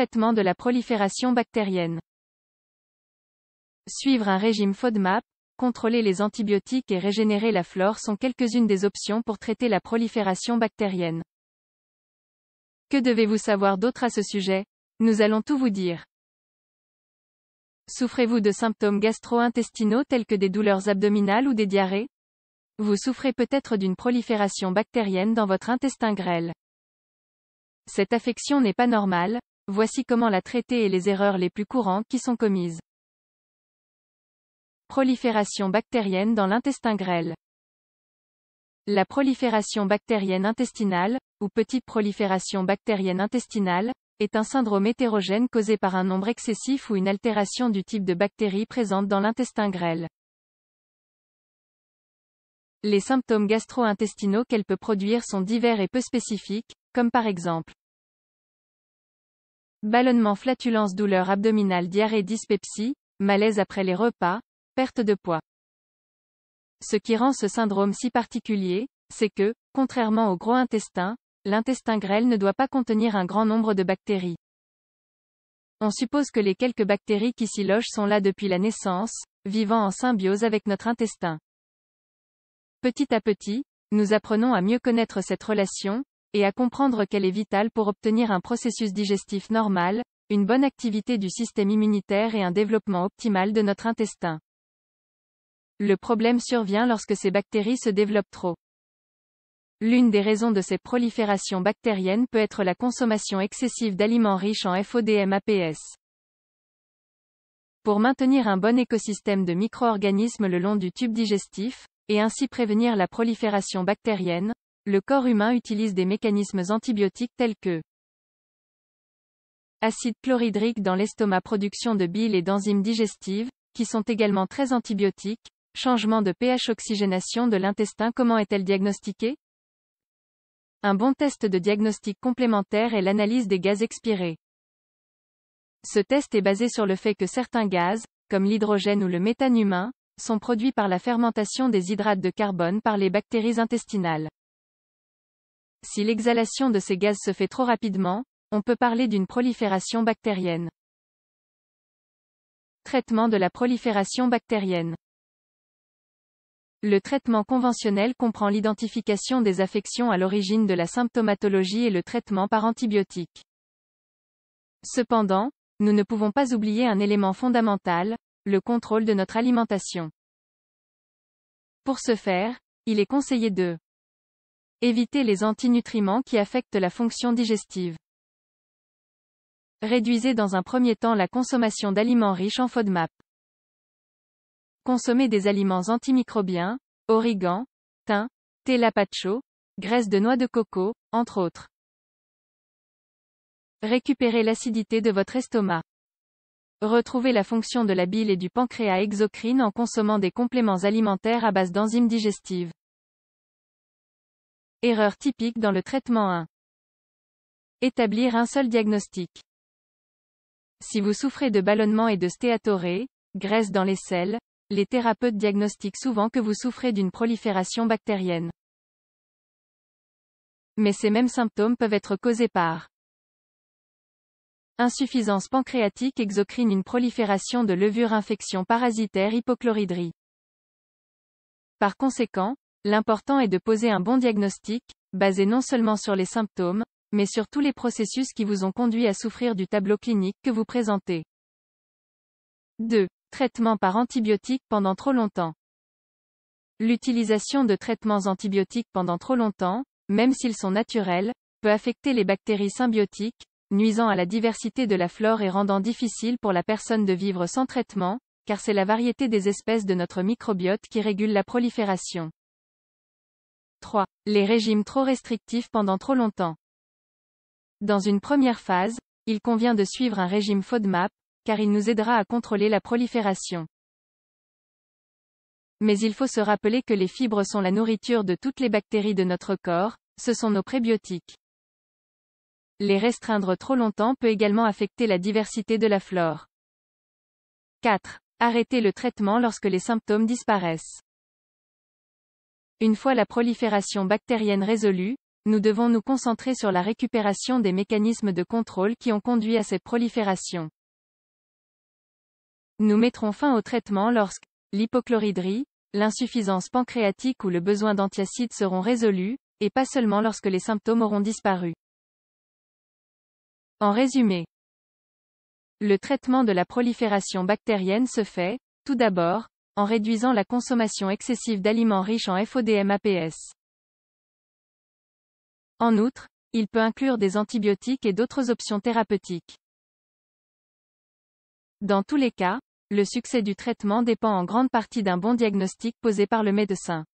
traitement de la prolifération bactérienne. Suivre un régime FODMAP, contrôler les antibiotiques et régénérer la flore sont quelques-unes des options pour traiter la prolifération bactérienne. Que devez-vous savoir d'autre à ce sujet Nous allons tout vous dire. Souffrez-vous de symptômes gastro-intestinaux tels que des douleurs abdominales ou des diarrhées Vous souffrez peut-être d'une prolifération bactérienne dans votre intestin grêle. Cette affection n'est pas normale, Voici comment la traiter et les erreurs les plus courantes qui sont commises. Prolifération bactérienne dans l'intestin grêle. La prolifération bactérienne intestinale, ou petite prolifération bactérienne intestinale, est un syndrome hétérogène causé par un nombre excessif ou une altération du type de bactéries présentes dans l'intestin grêle. Les symptômes gastro-intestinaux qu'elle peut produire sont divers et peu spécifiques, comme par exemple Ballonnement, flatulence, douleur abdominale, diarrhée, dyspepsie, malaise après les repas, perte de poids. Ce qui rend ce syndrome si particulier, c'est que, contrairement au gros intestin, l'intestin grêle ne doit pas contenir un grand nombre de bactéries. On suppose que les quelques bactéries qui s'y logent sont là depuis la naissance, vivant en symbiose avec notre intestin. Petit à petit, nous apprenons à mieux connaître cette relation, et à comprendre qu'elle est vitale pour obtenir un processus digestif normal, une bonne activité du système immunitaire et un développement optimal de notre intestin. Le problème survient lorsque ces bactéries se développent trop. L'une des raisons de ces proliférations bactériennes peut être la consommation excessive d'aliments riches en FODMAPS. Pour maintenir un bon écosystème de micro-organismes le long du tube digestif, et ainsi prévenir la prolifération bactérienne, le corps humain utilise des mécanismes antibiotiques tels que acide chlorhydrique dans l'estomac production de bile et d'enzymes digestives, qui sont également très antibiotiques, changement de pH oxygénation de l'intestin comment est-elle diagnostiquée Un bon test de diagnostic complémentaire est l'analyse des gaz expirés. Ce test est basé sur le fait que certains gaz, comme l'hydrogène ou le méthane humain, sont produits par la fermentation des hydrates de carbone par les bactéries intestinales. Si l'exhalation de ces gaz se fait trop rapidement, on peut parler d'une prolifération bactérienne. Traitement de la prolifération bactérienne. Le traitement conventionnel comprend l'identification des affections à l'origine de la symptomatologie et le traitement par antibiotiques. Cependant, nous ne pouvons pas oublier un élément fondamental, le contrôle de notre alimentation. Pour ce faire, il est conseillé de Évitez les antinutriments qui affectent la fonction digestive. Réduisez dans un premier temps la consommation d'aliments riches en FODMAP. Consommez des aliments antimicrobiens, origan, thym, thé lapacho, graisse de noix de coco, entre autres. Récupérez l'acidité de votre estomac. Retrouvez la fonction de la bile et du pancréas exocrine en consommant des compléments alimentaires à base d'enzymes digestives. Erreur typique dans le traitement 1. Établir un seul diagnostic. Si vous souffrez de ballonnement et de stéatorée, graisse dans les selles, les thérapeutes diagnostiquent souvent que vous souffrez d'une prolifération bactérienne. Mais ces mêmes symptômes peuvent être causés par insuffisance pancréatique exocrine une prolifération de levures infection parasitaire hypochloridrie. Par conséquent, L'important est de poser un bon diagnostic, basé non seulement sur les symptômes, mais sur tous les processus qui vous ont conduit à souffrir du tableau clinique que vous présentez. 2. Traitement par antibiotiques pendant trop longtemps. L'utilisation de traitements antibiotiques pendant trop longtemps, même s'ils sont naturels, peut affecter les bactéries symbiotiques, nuisant à la diversité de la flore et rendant difficile pour la personne de vivre sans traitement, car c'est la variété des espèces de notre microbiote qui régule la prolifération. 3. Les régimes trop restrictifs pendant trop longtemps. Dans une première phase, il convient de suivre un régime FODMAP, car il nous aidera à contrôler la prolifération. Mais il faut se rappeler que les fibres sont la nourriture de toutes les bactéries de notre corps, ce sont nos prébiotiques. Les restreindre trop longtemps peut également affecter la diversité de la flore. 4. Arrêter le traitement lorsque les symptômes disparaissent. Une fois la prolifération bactérienne résolue, nous devons nous concentrer sur la récupération des mécanismes de contrôle qui ont conduit à cette prolifération. Nous mettrons fin au traitement lorsque l'hypochloridrie, l'insuffisance pancréatique ou le besoin d'antiacides seront résolus, et pas seulement lorsque les symptômes auront disparu. En résumé, le traitement de la prolifération bactérienne se fait, tout d'abord, en réduisant la consommation excessive d'aliments riches en FODMAPS. En outre, il peut inclure des antibiotiques et d'autres options thérapeutiques. Dans tous les cas, le succès du traitement dépend en grande partie d'un bon diagnostic posé par le médecin.